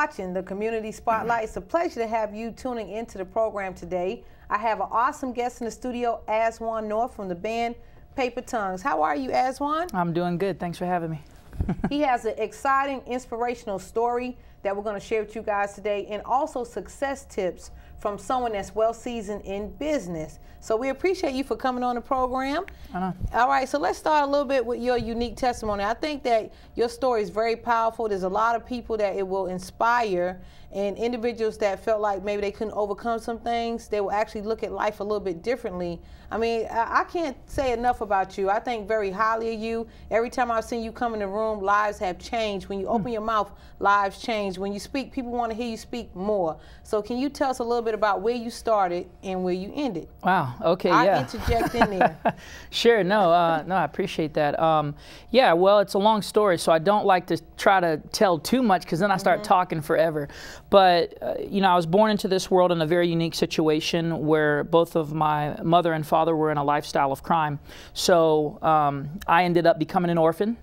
watching the Community Spotlight. It's a pleasure to have you tuning into the program today. I have an awesome guest in the studio, Aswan North from the band Paper Tongues. How are you, Aswan? I'm doing good. Thanks for having me. he has an exciting, inspirational story that we're going to share with you guys today and also success tips from someone that's well seasoned in business. So we appreciate you for coming on the program. right, so let's start a little bit with your unique testimony. I think that your story is very powerful. There's a lot of people that it will inspire and individuals that felt like maybe they couldn't overcome some things, they will actually look at life a little bit differently. I mean, I, I can't say enough about you. I think very highly of you. Every time I've seen you come in the room, lives have changed. When you hmm. open mm. your mouth, lives change. When you speak, people want to hear you speak more. So can you tell us a little bit about where you started and where you ended? Wow. Okay. I yeah. interject in there. sure. No. Uh, no. I appreciate that. Um, yeah. Well, it's a long story, so I don't like to try to tell too much because then I start mm -hmm. talking forever. But, uh, you know, I was born into this world in a very unique situation where both of my mother and father were in a lifestyle of crime. So um, I ended up becoming an orphan.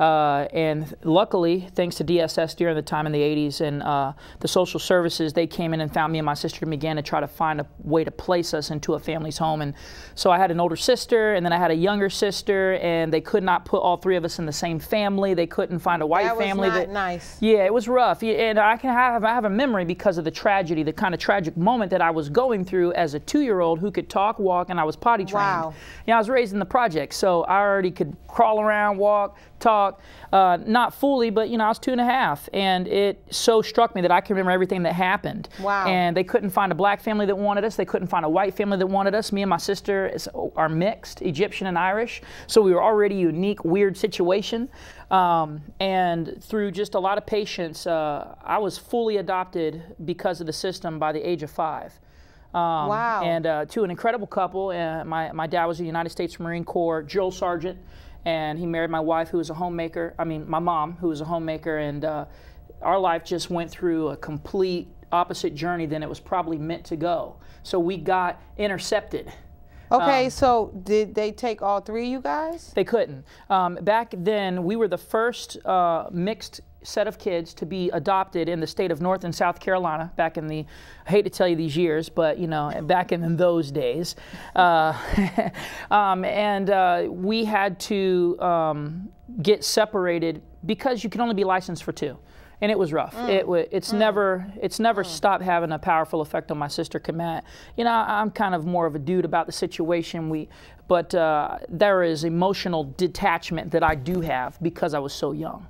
Uh, and luckily, thanks to DSS during the time in the 80s and uh, the social services, they came in and found me and my sister and began to try to find a way to place us into a family's home. And so I had an older sister, and then I had a younger sister, and they could not put all three of us in the same family. They couldn't find a white that family. That was not that, nice. Yeah, it was rough. And I can have I have a memory because of the tragedy, the kind of tragic moment that I was going through as a two-year-old who could talk, walk, and I was potty trained. Wow. Yeah, I was raised in the project, so I already could crawl around, walk, Talk uh, not fully, but you know, I was two and a half, and it so struck me that I can remember everything that happened. Wow! And they couldn't find a black family that wanted us. They couldn't find a white family that wanted us. Me and my sister is, are mixed, Egyptian and Irish, so we were already a unique, weird situation. Um, and through just a lot of patience, uh, I was fully adopted because of the system by the age of five. Um, wow. And uh, to an incredible couple. Uh, my, my dad was a United States Marine Corps drill sergeant and he married my wife, who was a homemaker. I mean, my mom, who was a homemaker, and uh, our life just went through a complete opposite journey than it was probably meant to go. So we got intercepted. Okay, um, so did they take all three of you guys? They couldn't. Um, back then, we were the first uh, mixed set of kids to be adopted in the state of North and South Carolina back in the, I hate to tell you these years, but you know, back in those days. Uh, um, and uh, we had to um, get separated because you can only be licensed for two. And it was rough. Mm. It, it's mm. never it's never mm. stopped having a powerful effect on my sister Kamat. You know, I'm kind of more of a dude about the situation. We, but uh, there is emotional detachment that I do have because I was so young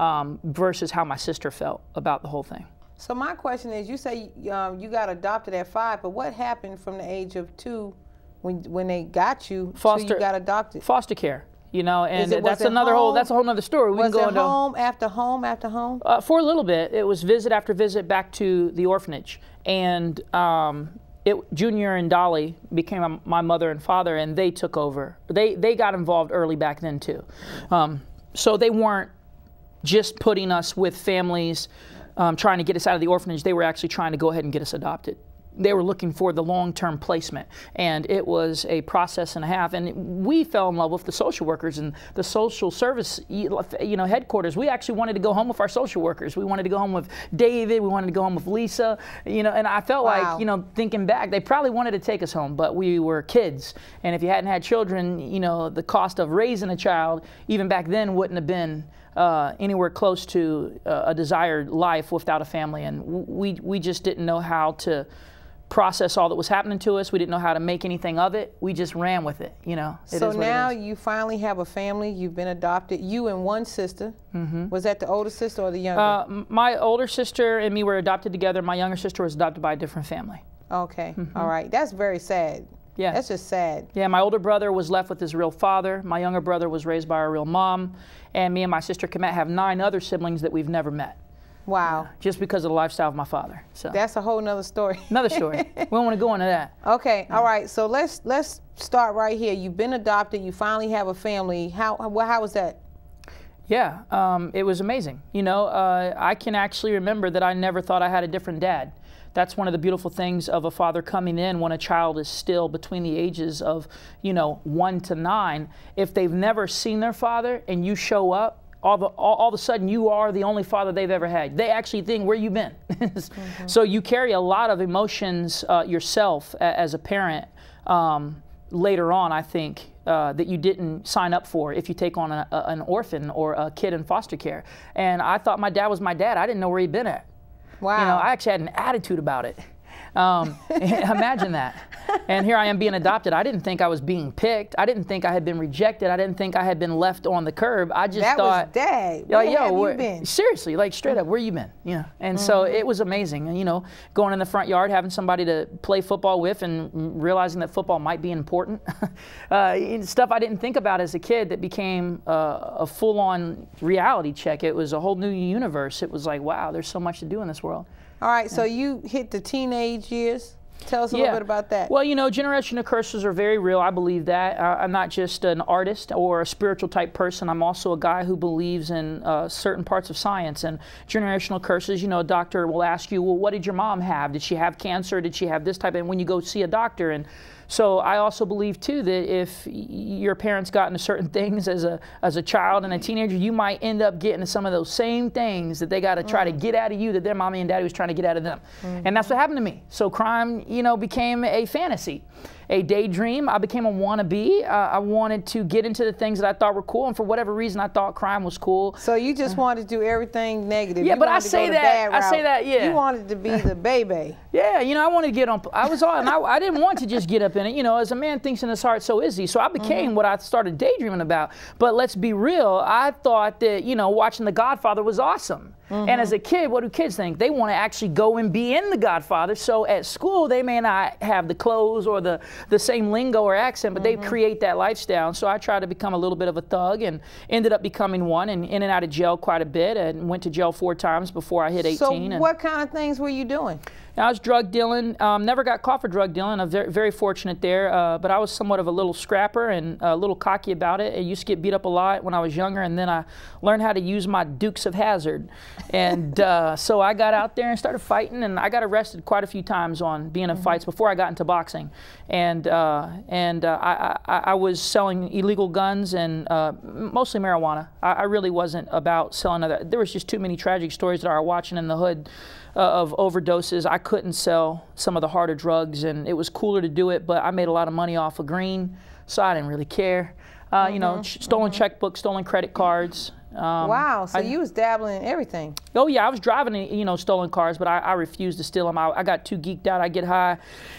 um, versus how my sister felt about the whole thing. So my question is, you say um, you got adopted at five, but what happened from the age of two when when they got you foster, you got adopted? Foster care, you know, and it, that's another home? whole that's a whole other story. We was can go it into, home after home after home? Uh, for a little bit, it was visit after visit back to the orphanage, and um, it, Junior and Dolly became my mother and father, and they took over. They they got involved early back then too, um, so they weren't just putting us with families um, trying to get us out of the orphanage. They were actually trying to go ahead and get us adopted. They were looking for the long term placement, and it was a process and a half. And we fell in love with the social workers and the social service you know, headquarters. We actually wanted to go home with our social workers. We wanted to go home with David. We wanted to go home with Lisa. You know, and I felt wow. like, you know, thinking back, they probably wanted to take us home, but we were kids. And if you hadn't had children, you know, the cost of raising a child, even back then, wouldn't have been uh, anywhere close to uh, a desired life without a family. And we, we just didn't know how to process all that was happening to us. We didn't know how to make anything of it. We just ran with it, you know. It so now you finally have a family. You've been adopted. You and one sister. Mm -hmm. Was that the older sister or the younger? Uh, my older sister and me were adopted together. My younger sister was adopted by a different family. Okay. Mm -hmm. all right. That's very sad. Yeah. That's just sad. Yeah, my older brother was left with his real father. My younger brother was raised by our real mom. And me and my sister Komet have nine other siblings that we've never met. Wow. Yeah, just because of the lifestyle of my father. So that's a whole nother story. Another story. we don't want to go into that. Okay. Yeah. All right. So let's let's start right here. You've been adopted. You finally have a family. How well, how was that? Yeah, um, it was amazing. You know, uh, I can actually remember that I never thought I had a different dad that's one of the beautiful things of a father coming in when a child is still between the ages of, you know, one to nine. If they've never seen their father and you show up, all, the, all, all, of a sudden you are the only father they've ever had. They actually think, where you been? mm-hmm. So you carry a lot of emotions uh, yourself a, as a parent um, later on, I think, uh, that you didn't sign up for if you take on a, a, an orphan or a kid in foster care. And I thought my dad was my dad. I didn't know where he'd been at. Wow. You know, I actually had an attitude about it. Um, imagine that. And here I am being adopted. I didn't think I was being picked. I didn't think I had been rejected. I didn't think I had been left on the curb. I just that thought, was day. Where like, yo, where, been? seriously, like straight up, where you been? Yeah. And mm -hmm. so mm-hmm. it was amazing. You know, going in the front yard, having somebody to play football with, and realizing that football might be important. uh, stuff I didn't think about as a kid that became uh, a full-on reality check. It was a whole new universe. It was like, wow, there's so much to do in this world. All right, so you hit the teenage years. Tell us a yeah. little bit about that. Well, you know, generational curses are very real. I believe that. Uh, I'm not just an artist or a spiritual type person. I'm also a guy who believes in uh, certain parts of science and generational curses. You know, a doctor will ask you, well, what did your mom have? Did she have cancer? Did she have this type? And when you go see a doctor and so I also believe too that if your parents got into certain things as a as a child and a teenager, you might end up getting some of those same things that they got to try mm. to get out of you that their mommy and daddy was trying to get out of them. Mm. And that's what happened to me. So crime, you know, became a fantasy a daydream. I became a wannabe. Uh, I wanted to get into the things that I thought were cool, and for whatever reason, I thought crime was cool. So you just uh, wanted to do everything negative. Yeah, you but I say that. I say that. Yeah. You wanted to be the baby. yeah, you know, I wanted to get on. I was on. I, I, didn't want to just get up in it. You know, as a man thinks in his heart, so is he. So I mm-hmm. became mm -hmm. what I started daydreaming about. But let's be real. I thought that you know, watching The Godfather was awesome. Mm-hmm. And as a kid, what do kids think? They want to actually go and be in The Godfather. So at school, they may not have the clothes or the, the same lingo or accent, but mm-hmm. they create that lifestyle. So I tried to become a little bit of a thug and ended up becoming one and in and out of jail quite a bit and went to jail four times before I hit 18. So, what kind of things were you doing? I was drug dealing. Um, never got caught for drug dealing. I'm very, very fortunate there. Uh, but I was somewhat of a little scrapper and a little cocky about it. I used to get beat up a lot when I was younger, and then I learned how to use my Dukes of Hazard. And uh, so I got out there and started fighting, and I got arrested quite a few times on being in mm -hmm. fights before I got into boxing. And uh, and uh, I, I, I, was selling illegal guns and uh, mostly marijuana. I, I, really wasn't about selling other. There was just too many tragic stories that I was watching in the hood uh, of overdoses. I couldn't sell some of the harder drugs, and it was cooler to do it, but I made a lot of money off of green, so I didn't really care. Uh, mm -hmm. You know, mm-hmm. stolen mm -hmm. checkbooks, stolen credit cards. Um, wow, so I, you was dabbling in everything. Oh yeah, I was driving, you know, stolen cars, but I, I refused to steal them. I, I, got too geeked out. I get high,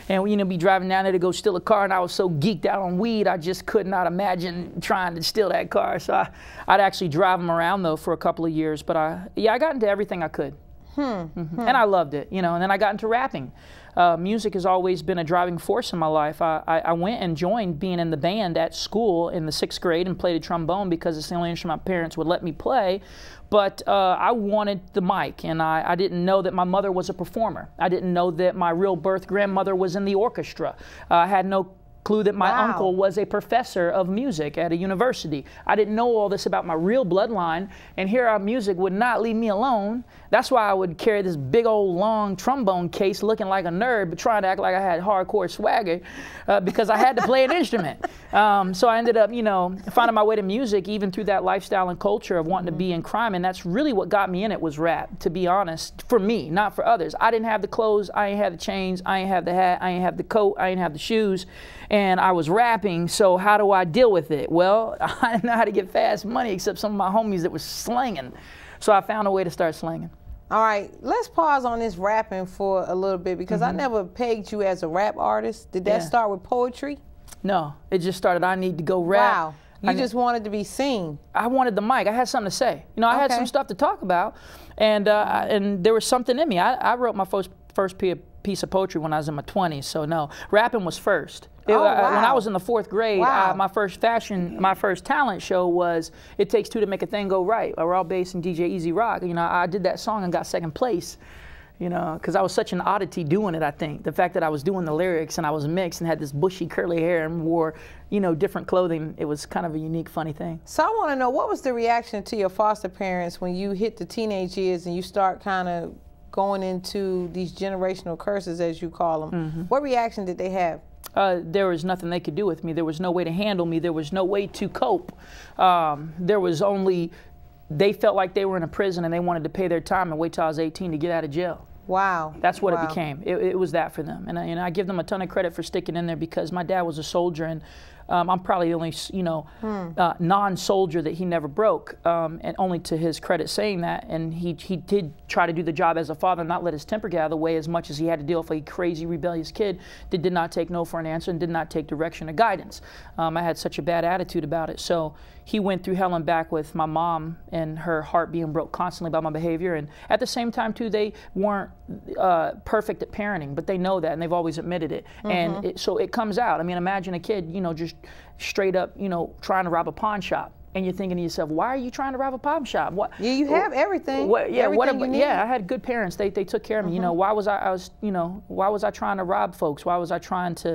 and you know, be driving down there to go steal a car, and I was so geeked out on weed, I just could not imagine trying to steal that car. So I, I'd actually drive them around though for a couple of years. But I, yeah, I got into everything I could. Mm-hmm. And I loved it, you know. And then I got into rapping. Uh, music has always been a driving force in my life. I, I, I, went and joined being in the band at school in the sixth grade and played a trombone because it's the only instrument my parents would let me play. But uh, I wanted the mic, and I, I, didn't know that my mother was a performer. I didn't know that my real birth grandmother was in the orchestra. Uh, I had no clue that my wow. uncle was a professor of music at a university. I didn't know all this about my real bloodline, and here our music would not leave me alone. That's why I would carry this big old long trombone case looking like a nerd, but trying to act like I had hardcore swagger uh, because I had to play an instrument. Um, so I ended up, you know, finding my way to music even through that lifestyle and culture of wanting mm -hmm. to be in crime, and that's really what got me in it was rap, to be honest, for me, not for others. I didn't have the clothes, I ain't have the chains, I ain't have the hat, I ain't have the coat, I ain't have the shoes and I was rapping. So how do I deal with it? Well, I didn't know how to get fast money except some of my homies that was slanging. So I found a way to start slanging. All right, let's pause on this rapping for a little bit because mm -hmm. I mm-hmm. never pegged you as a rap artist. Did that yeah. start with poetry? No, it just started. I need to go rap. Wow. You I just wanted to be seen. I wanted the mic. I had something to say. You know, I okay. had some stuff to talk about, and uh, and there was something in me. I, I wrote my first first piece of poetry when I was in my 20s. So no, rapping was first. It, oh, wow. Uh, when I was in the fourth grade, uh, wow. my first fashion, my first talent show was "It Takes Two to Make a Thing Go Right." We're all based in DJ Easy Rock. You know, I did that song and got second place. You know, because I was such an oddity doing it. I think the fact that I was doing the lyrics and I was mixed and had this bushy curly hair and wore, you know, different clothing. It was kind of a unique, funny thing. So I want to know what was the reaction to your foster parents when you hit the teenage years and you start kind of going into these generational curses, as you call them. Mm -hmm. What reaction did they have? uh, there was nothing they could do with me. There was no way to handle me. There was no way to cope. Um, there was only, they felt like they were in a prison and they wanted to pay their time and wait till I was 18 to get out of jail. Wow. That's what wow. it became. It, it, was that for them. And and I give them a ton of credit for sticking in there because my dad was a soldier and um, I'm probably the only, you know, hmm. uh, non-soldier that he never broke, um, and only to his credit saying that. And he he did try to do the job as a father, and not let his temper get out of the way as much as he had to deal with a crazy, rebellious kid that did not take no for an answer and did not take direction or guidance. Um, I had such a bad attitude about it, so he went through hell and back with my mom and her heart being broke constantly by my behavior. And at the same time, too, they weren't uh, perfect at parenting, but they know that and they've always admitted it. Mm -hmm. And mm-hmm. it, so it comes out. I mean, imagine a kid, you know, just straight up, you know, trying to rob a pawn shop and you're thinking to yourself, why are you trying to rob a pawn shop? What? Yeah, you have everything. What, yeah, everything what about, yeah, I had good parents. They they took care of me. Mm -hmm. You know, mm-hmm. why was I, I was you know why was I trying to rob folks? Why was I trying to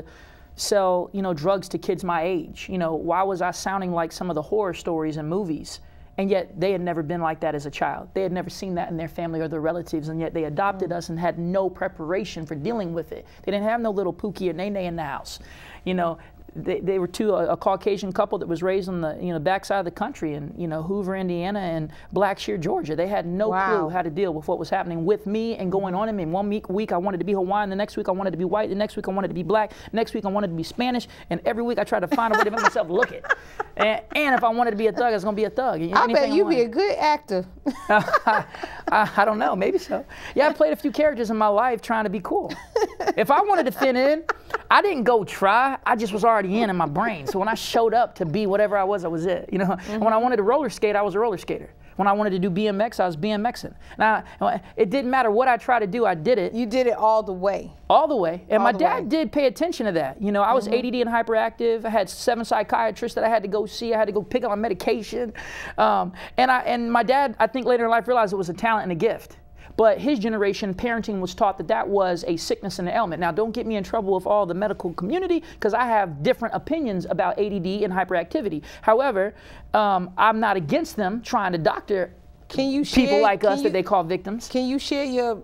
sell you know drugs to kids my age? You know, why was I sounding like some of the horror stories and movies? And yet they had never been like that as a child. They had never seen that in their family or their relatives, and yet they adopted mm -hmm. us and had no preparation for dealing with it. They didn't have no little Pookie or Nene in the house. You know, they, they were two a, a, Caucasian couple that was raised on the you know backside of the country in you know Hoover, Indiana, and Blackshear, Georgia. They had no wow. clue how to deal with what was happening with me and going on. I mean, one week, week I wanted to be Hawaiian, the next week I wanted to be white, the next week I wanted to be black, next week I wanted to be Spanish, and every week I tried to find a way to make myself look it. And, and, if I wanted to be a thug, I was gonna be a thug. Anything I bet you'd be a good actor. I, I, I don't know, maybe so. Yeah, I played a few characters in my life trying to be cool. If I wanted to fit in, I didn't go try. I just was already already in in my brain. So when I showed up to be whatever I was, I was it. You know, mm-hmm. when I wanted to roller skate, I was a roller skater. When I wanted to do BMX, I was BMXing. Now, it didn't matter what I tried to do, I did it. You did it all the way. All the way. And all my dad way. did pay attention to that. You know, I was mm-hmm. ADD and hyperactive. I had seven psychiatrists that I had to go see. I had to go pick up my medication. Um, and I and my dad, I think later in life, realized it was a talent and a gift. But his generation, parenting was taught that that was a sickness and an ailment. Now, don't get me in trouble with all the medical community because I have different opinions about ADD and hyperactivity. However, um, I'm not against them trying to doctor can you share, people like us you, that they call victims. Can you share your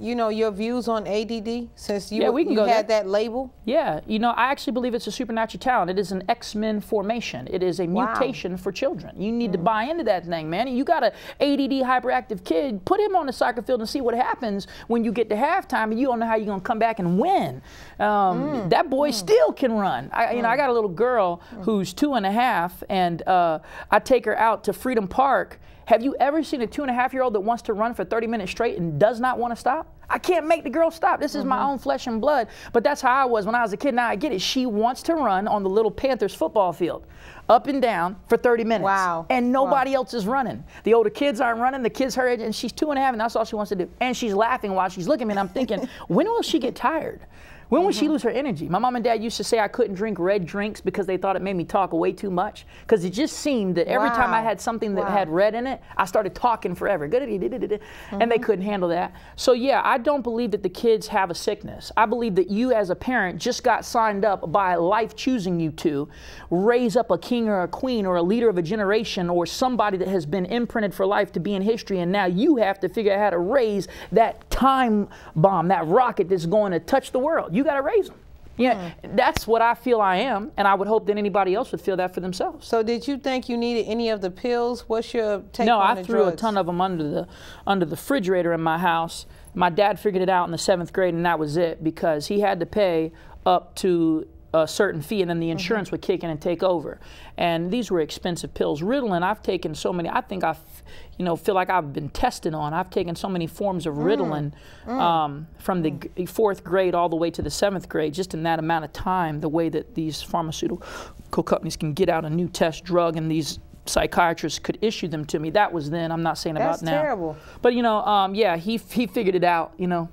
you know, your views on ADD since you, yeah, we can you go had there. that label? Yeah. You know, I actually believe it's a supernatural talent. It is an X-Men formation. It is a wow. mutation for children. You need mm. to buy into that thing, man. You got a ADD hyperactive kid, put him on the soccer field and see what happens when you get to halftime and you don't know how you're going to come back and win. Um, mm. That boy mm. still can run. I, you know, I mm. got a little girl mm. who's two and a half and uh, I take her out to Freedom Park have you ever seen a two and a half year old that wants to run for 30 minutes straight and does not want to stop? I can't make the girl stop. This is mm-hmm. my own flesh and blood. But that's how I was when I was a kid. Now I get it. She wants to run on the little Panthers football field, up and down for 30 minutes. Wow. And nobody wow. else is running. The older kids aren't running. The kids her age, and she's two and a half, and that's all she wants to do. And she's laughing while she's looking at me. And I'm thinking, when will she get tired? When mm -hmm. would she mm-hmm. lose her energy? My mom and dad used to say I couldn't drink red drinks because they thought it made me talk way too much. Because it just seemed that every wow. time I had something that wow. had red in it, I started talking forever. And they mm-hmm. couldn't handle that. So, yeah, I don't believe that the kids have a sickness. I believe that you, as a parent, just got signed up by life choosing you to raise up a king or a queen or a leader of a generation or somebody that has been imprinted for life to be in history. And now you have to figure out how to raise that time bomb, that rocket that's going to touch the world. You got to raise them. Yeah, mm. that's what I feel I am, and I would hope that anybody else would feel that for themselves. So, did you think you needed any of the pills? What's your take? No, I threw drugs? a ton of them under the under the refrigerator in my house. My dad figured it out in the seventh grade, and that was it because he had to pay up to a certain fee, and then the mm-hmm. insurance mm -hmm. would kick in and take over. And these were expensive pills. Ritalin, I've taken so many. I think I, you know, feel like I've been tested on. I've taken so many forms of mm. Ritalin mm -hmm. um, from the mm. fourth grade all the way to the seventh grade, just in that amount of time. The way that these pharmaceutical companies can get out a new test drug and these psychiatrists could issue them to me. That was then. I'm not saying That's about now. That's terrible. But you know, um, yeah, he he figured it out. You know.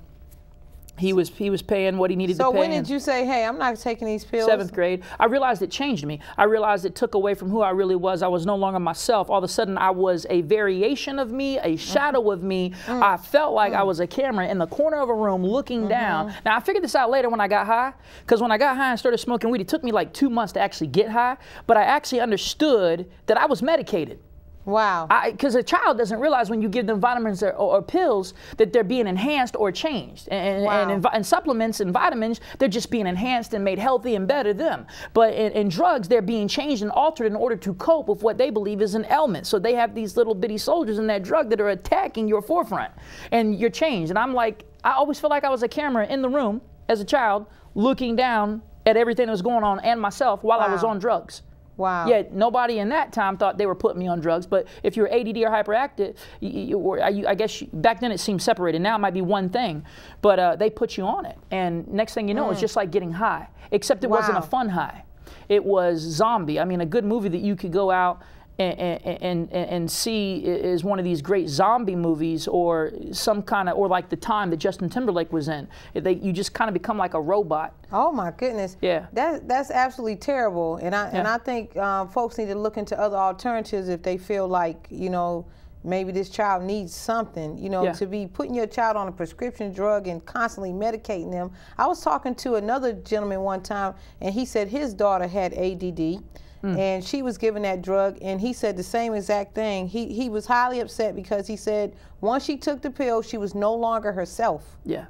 He was he was paying what he needed so to pay. So when did you say, "Hey, I'm not taking these pills"? Seventh grade. I realized it changed me. I realized it took away from who I really was. I was no longer myself. All of a sudden, I was a variation of me, a mm-hmm. shadow mm. of me. Mm. I felt like mm. I was a camera in the corner of a room looking -hmm. down. Now I figured this out later when I got high, because when I got high and started smoking weed, it took me like two months to actually get high. But I actually understood that I was medicated. Wow. Because a child doesn't realize when you give them vitamins or, or, or pills that they're being enhanced or changed. And, wow. and, and, and, supplements and vitamins, they're just being enhanced and made healthy and better them. But in, in, drugs, they're being changed and altered in order to cope with what they believe is an ailment. So they have these little bitty soldiers in that drug that are attacking your forefront and you're changed. And I'm like, I always feel like I was a camera in the room as a child looking down at everything that was going on and myself while wow. I was on drugs. Wow. Yeah, nobody in that time thought they were putting me on drugs. But if you're ADD or hyperactive, you, you, or you, I guess back then it seemed separated. Now it might be one thing, but uh, they put you on it, and next thing you know, mm. it's just like getting high, except it wow. wasn't a fun high. It was zombie. I mean, a good movie that you could go out and, and, and see is one of these great zombie movies or some kind of or like the time that Justin Timberlake was in. They, you just kind of become like a robot. Oh my goodness. Yeah. That that's absolutely terrible. And I yeah. and I think um, folks need to look into other alternatives if they feel like you know maybe this child needs something, you know, yeah. to be putting your child on a prescription drug and constantly medicating them. I was talking to another gentleman one time, and he said his daughter had ADD. Mm. And she was given that drug, and he said the same exact thing. He, he was highly upset because he said once she took the pill, she was no longer herself. Yeah.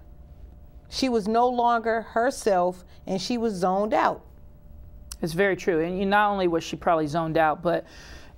She was no longer herself, and she was zoned out. It's very true. And not only was she probably zoned out, but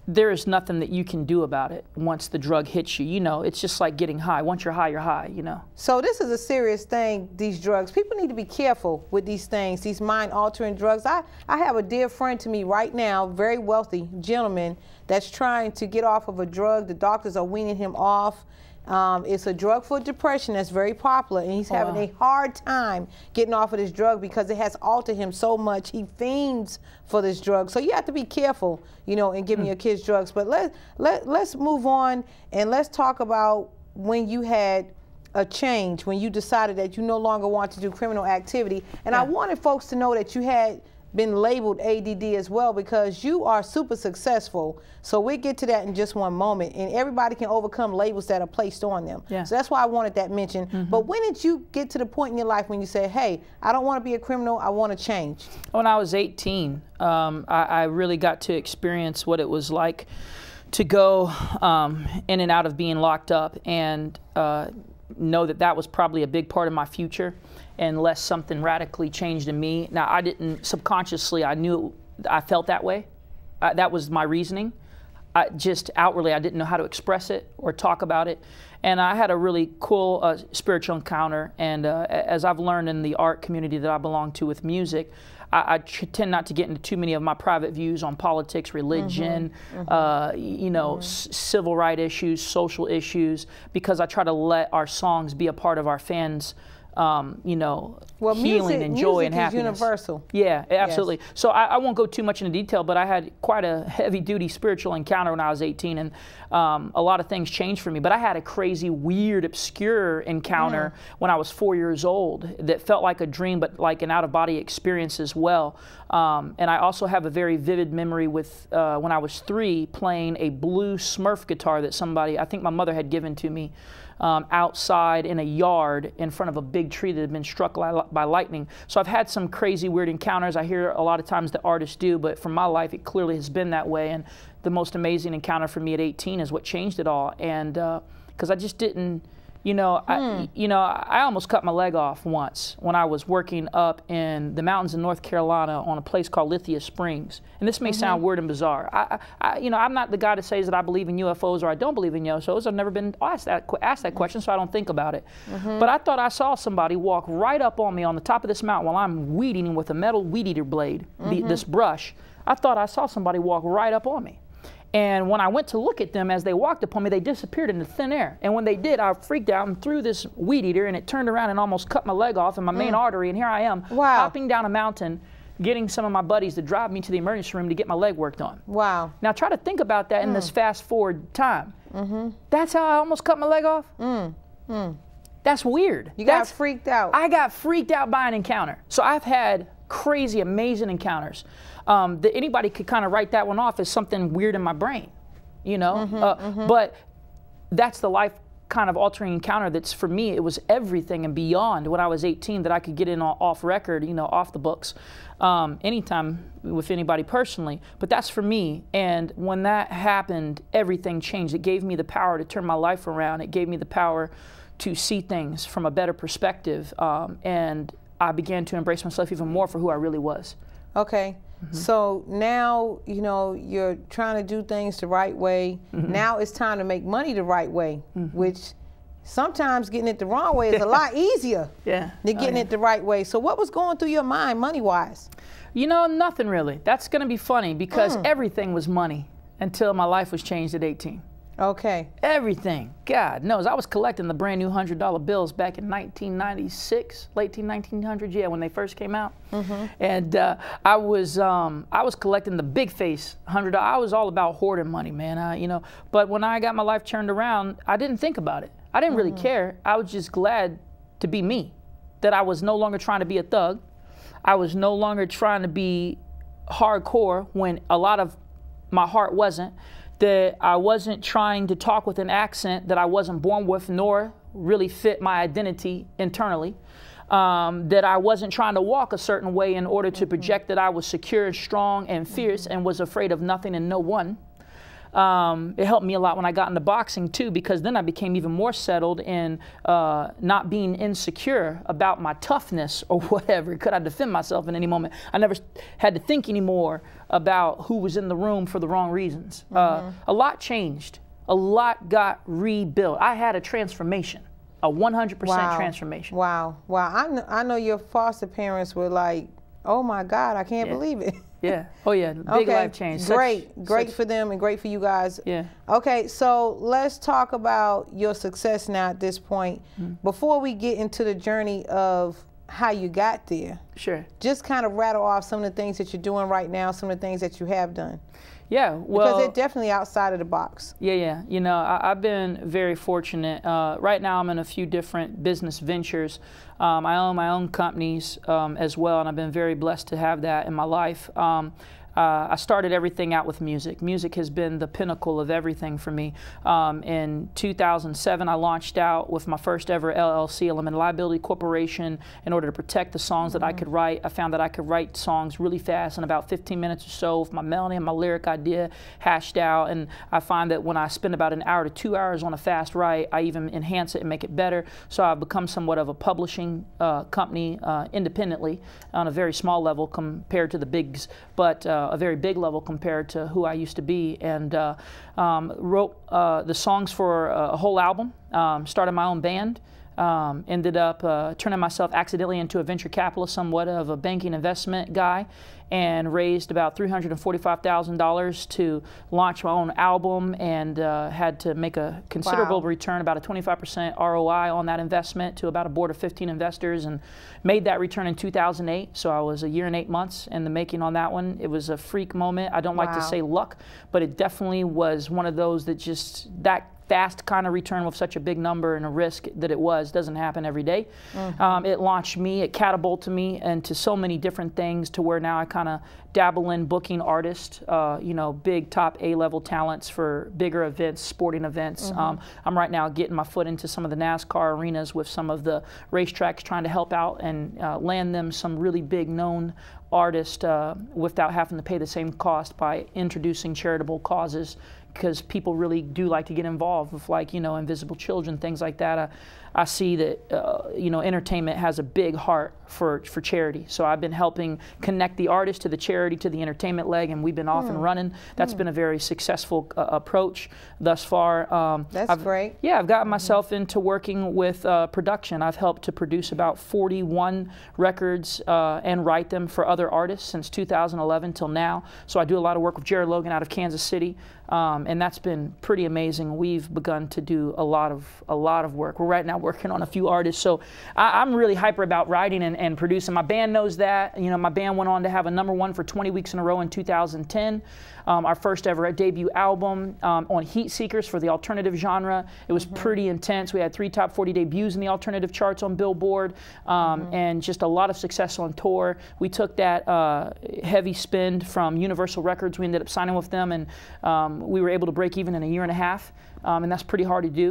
there is nothing that you can do about it once the drug hits you. You know, it's just like getting high. Once you're high, you're high, you know. So this is a serious thing, these drugs. People need to be careful with these things, these mind-altering drugs. I, I have a dear friend to me right now, very wealthy gentleman, that's trying to get off of a drug. The doctors are weaning him off um, it's a drug for depression that's very popular, and he's wow. having a hard time getting off of this drug because it has altered him so much. He fiends for this drug, so you have to be careful, you know, in giving mm. your kids drugs. But let let let's move on and let's talk about when you had a change, when you decided that you no longer want to do criminal activity. And yeah. I wanted folks to know that you had been labeled ADD as well because you are super successful. So we get to that in just one moment. And everybody can overcome labels that are placed on them. Yeah. So that's why I wanted that mentioned. Mm -hmm. But when did you get to the point in your life when you said, hey, I don't want to be a criminal, I want to change? When I was 18, um, I, I really got to experience what it was like to go um, in and out of being locked up and uh, know that that was probably a big part of my future unless something radically changed in me. Now, I didn't subconsciously, I knew I felt that way. Uh, that was my reasoning. I just outwardly, I didn't know how to express it or talk about it. And I had a really cool uh, spiritual encounter. And uh, as I've learned in the art community that I belong to with music, I, tend not to get into too many of my private views on politics, religion, mm-hmm, mm-hmm, uh, you know, mm-hmm. s- civil rights issues, social issues, because I try to let our songs be a part of our fans' um, you know, well, healing music, and joy and happiness. universal. Yeah, absolutely. Yes. So I, I, won't go too much into detail, but I had quite a heavy duty spiritual encounter when I was 18, and um, a lot of things changed for me. But I had a crazy, weird, obscure encounter mm. when I was four years old that felt like a dream, but like an out of body experience as well. Um, and I also have a very vivid memory with uh, when I was three playing a blue Smurf guitar that somebody, I think my mother had given to me um, outside in a yard in front of a big tree that had been struck li- by lightning. So I've had some crazy, weird encounters. I hear a lot of times that artists do, but for my life, it clearly has been that way. And the most amazing encounter for me at 18 is what changed it all. And because uh, I just didn't you know, hmm. I, you know, I almost cut my leg off once when I was working up in the mountains in North Carolina on a place called Lithia Springs. And this may mm -hmm. sound weird and bizarre. I, I, you know, I'm not the guy that says that I believe in UFOs or I don't believe in UFOs. I've never been asked that asked that question, so I don't think about it. Mm -hmm. But I thought I saw somebody walk right up on me on the top of this mountain while I'm weeding with a metal weed eater blade, the, mm-hmm. this brush. I thought I saw somebody walk right up on me. And when I went to look at them as they walked upon me, they disappeared into thin air. And when they did, I freaked out and threw this weed eater, and it turned around and almost cut my leg off and my mm. main artery. And here I am, wow. hopping down a mountain, getting some of my buddies to drive me to the emergency room to get my leg worked on. Wow. Now try to think about that mm. in this mm. fast forward time. Mm-hmm. That's how I almost cut my leg off. Mm. Mm. That's weird. You got That's, freaked out. I got freaked out by an encounter. So I've had crazy, amazing encounters um, that anybody could kind of write that one off as something weird in my brain, you know? Mm-hmm, uh, mm-hmm. But that's the life kind of altering encounter that's for me it was everything and beyond when i was 18 that i could get in off record you know off the books um, anytime with anybody personally but that's for me and when that happened everything changed it gave me the power to turn my life around it gave me the power to see things from a better perspective um, and I began to embrace myself even more for who I really was. Okay. Mm -hmm. So now, you know, you're trying to do things the right way. Mm -hmm. Now it's time to make money the right way, mm -hmm. which sometimes getting it the wrong way is a lot easier yeah. than oh, getting oh, yeah. it the right way. So what was going through your mind money wise? You know, nothing really. That's going to be funny because hmm. everything was money until my life was changed at 18. Okay. Everything. God knows. I was collecting the brand new hundred dollar bills back in 1996, late 1900s. Yeah, when they first came out. Mm -hmm. And uh, I was um, I was collecting the big face hundred. I was all about hoarding money, man. I, you know. But when I got my life turned around, I didn't think about it. I didn't really mm -hmm. care. I was just glad to be me. That I was no longer trying to be a thug. I was no longer trying to be hardcore when a lot of my heart wasn't that I wasn't trying to talk with an accent that I wasn't born with, nor really fit my identity internally. Um, that I wasn't trying to walk a certain way in order to mm-hmm. project that I was secure, strong, and fierce, mm-hmm. and was afraid of nothing and no one. Um, it helped me a lot when I got into boxing too, because then I became even more settled in uh, not being insecure about my toughness or whatever. Could I defend myself in any moment? I never had to think anymore about who was in the room for the wrong reasons. Uh, mm-hmm. Uh, a lot changed. A lot got rebuilt. I had a transformation, a 100% wow. transformation. Wow, wow. I, kn- I know your foster parents were like, oh my God, I can't yeah. believe it. Yeah. Oh yeah. Big okay. life change. great. great such. for them and great for you guys. Yeah. Okay, so let's talk about your success now at this point. Mm -hmm. Before we get into the journey of how you got there. Sure. Just kind of rattle off some of the things that you're doing right now, some of the things that you have done. Yeah, well, because it's definitely outside of the box. Yeah, yeah. You know, I, have been very fortunate. Uh, right now, I'm in a few different business ventures. Um, I own my own companies um, as well, and I've been very blessed to have that in my life. Um, uh, I started everything out with music. Music has been the pinnacle of everything for me. Um, in 2007, I launched out with my first ever LLC, Limited Liability Corporation, in order to protect the songs mm -hmm. that I mm-hmm. could write. I found that I could write songs really fast in about 15 minutes or so with my melody and my lyric idea hashed out. And I find that when I spend about an hour to two hours on a fast write, I even enhance it and make it better. So I've become somewhat of a publishing uh, company uh, independently on a very small level compared to the bigs. But uh, a very big level compared to who I used to be, and uh, um, wrote uh, the songs for a whole album. Um, started my own band. Um, ended up uh, turning myself accidentally into a venture capitalist, somewhat of a banking investment guy, and raised about $345,000 to launch my own album and uh, had to make a considerable wow. return, about a 25% ROI on that investment to about a board of 15 investors and made that return in 2008. So I was a year and eight months in the making on that one. It was a freak moment. I don't wow. like to say luck, but it definitely was one of those that just that fast kind of return with such a big number and a risk that it was doesn't happen every day. Mm. Um, it launched me, it catapulted me into so many different things to where now I kind kind of dabble in booking artists, uh, you know, big top A level talents for bigger events, sporting events. Mm -hmm. um, I'm right now getting my foot into some of the NASCAR arenas with some of the racetracks, trying to help out and uh, land them some really big known artists uh, without having to pay the same cost by introducing charitable causes because people really do like to get involved with like you know invisible children things like that uh, I see that uh, you know entertainment has a big heart for for charity. So I've been helping connect the artist to the charity to the entertainment leg, and we've been off mm. and hmm. running. That's mm. been a very successful uh, approach thus far. Um, That's I've, great. Yeah, I've gotten mm-hmm. myself mm -hmm. into working with uh, production. I've helped to produce about 41 records uh, and write them for other artists since 2011 till now. So I do a lot of work with Jared Logan out of Kansas City. Um, and that's been pretty amazing. We've begun to do a lot of a lot of work. We're right now working on a few artists. So I, am really hyper about writing and, and producing. My band knows that. You know, my band went on to have a number one for 20 weeks in a row in 2010. Um, our first ever debut album um, on Heat Seekers for the alternative genre. It was mm -hmm. pretty intense. We had three top 40 debuts in the alternative charts on Billboard, um, mm -hmm. and just a lot of success on tour. We took that uh, heavy spend from Universal Records. We ended up signing with them, and um, we were able to break even in a year and a half, um, and that's pretty hard to do.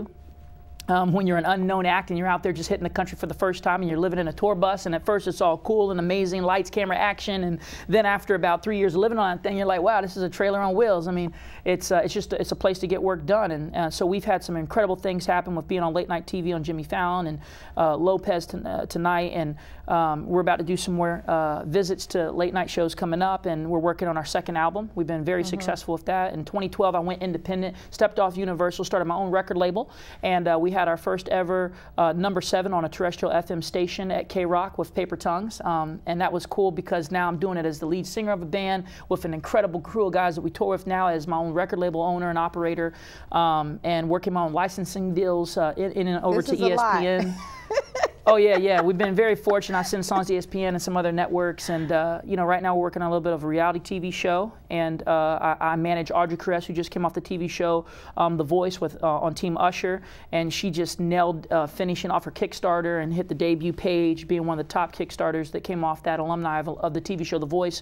Um, when you're an unknown act and you're out there just hitting the country for the first time and you're living in a tour bus and at first it's all cool and amazing lights camera action and then after about three years of living on that thing you're like wow this is a trailer on wheels i mean it's uh, it's just a, it's a place to get work done and uh, so we've had some incredible things happen with being on late night tv on jimmy fallon and uh, lopez uh, tonight and um, we're about to do some more uh, visits to late night shows coming up and we're working on our second album we've been very mm -hmm. successful with that in 2012 i went independent stepped off universal started my own record label and uh, we we had our first ever uh, number seven on a terrestrial FM station at K Rock with Paper Tongues. Um, and that was cool because now I'm doing it as the lead singer of a band with an incredible crew of guys that we tour with now as my own record label owner and operator um, and working my own licensing deals uh, in, in and over this to ESPN. oh yeah, yeah. We've been very fortunate. I send songs to ESPN and some other networks, and uh, you know, right now we're working on a little bit of a reality TV show, and uh, I, I, manage Audrey Caress, who just came off the TV show um, The Voice with uh, on Team Usher, and she just nailed uh, finishing off her Kickstarter and hit the debut page, being one of the top Kickstarters that came off that alumni of, of the TV show The Voice,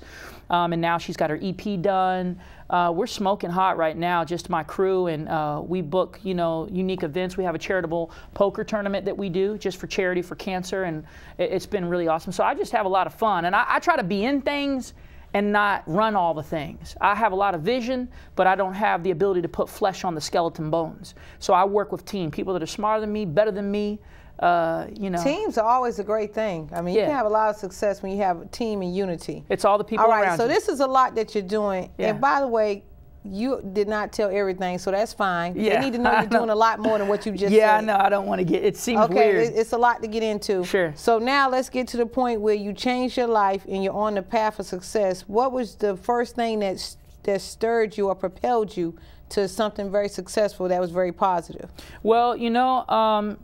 um, and now she's got her EP done. Uh, we're smoking hot right now, just my crew, and uh, we book, you know, unique events. We have a charitable poker tournament that we do just for charity for cancer, and it, has been really awesome. So I just have a lot of fun, and I, I try to be in things and not run all the things. I have a lot of vision, but I don't have the ability to put flesh on the skeleton bones. So I work with team, people that are smarter than me, better than me, uh, you know. Teams are always a great thing. I mean, yeah. you can have a lot of success when you have a team and unity. It's all the people all right, around so you. this is a lot that you're doing. Yeah. And by the way, you did not tell everything, so that's fine. Yeah, they need to know you're doing a lot more than what you just yeah, said. Yeah, I know. I don't want to get. It seems okay, weird. Okay, it's a lot to get into. Sure. So now let's get to the point where you changed your life and you're on the path of success. What was the first thing that that stirred you or propelled you to something very successful that was very positive? Well, you know, um,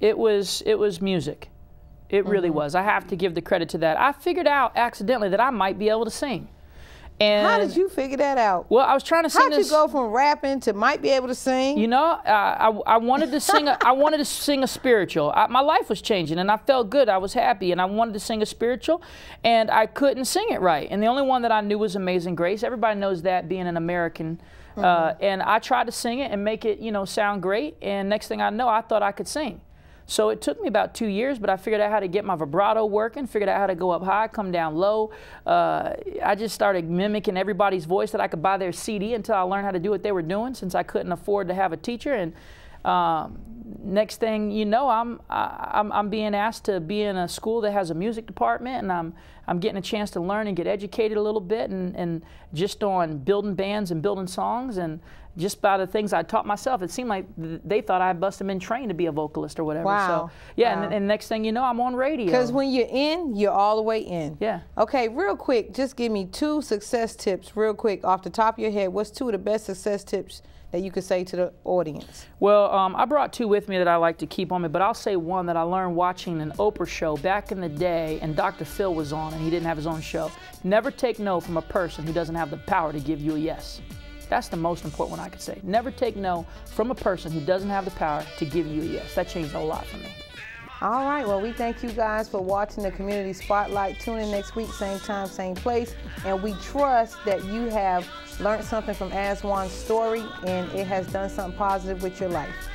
it was it was music. It really mm-hmm. was. I have to give the credit to that. I figured out accidentally that I might be able to sing. And How did you figure that out? Well, I was trying to sing. How'd you go from rapping to might be able to sing? You know, uh, I, I wanted to sing. A, I wanted to sing a spiritual. I, my life was changing, and I felt good. I was happy, and I wanted to sing a spiritual, and I couldn't sing it right. And the only one that I knew was Amazing Grace. Everybody knows that, being an American. Uh, mm-hmm. Uh, and I tried to sing it and make it, you know, sound great. And next thing I know, I thought I could sing. So it took me about two years, but I figured out how to get my vibrato working, figured out how to go up high, come down low. Uh, I just started mimicking everybody's voice that I could buy their CD until I learned how to do what they were doing since I couldn't afford to have a teacher. And um, next thing you know, I'm, I, I'm, I'm being asked to be in a school that has a music department, and I'm, I'm getting a chance to learn and get educated a little bit, and, and just on building bands and building songs, and just by the things I taught myself, it seemed like they thought I must have been trained to be a vocalist or whatever. Wow. So, yeah, wow. And, and, next thing you know, I'm on radio. Because when you're in, you're all the way in. Yeah. Okay, real quick, just give me two success tips, real quick, off the top of your head. What's two of the best success tips that you could say to the audience? Well, um, I brought two with me that I like to keep on me, but I'll say one that I learned watching an Oprah show back in the day, and Dr. Phil was on, and he didn't have his own show. Never take no from a person who doesn't have the power to give you a yes. That's the most important one I could say. Never take no from a person who doesn't have the power to give you a yes. That changed a lot for me. All right, well, we thank you guys for watching the Community Spotlight. Tune in next week, same time, same place. And we trust that you have learned something from Aswan's story and it has done something positive with your life.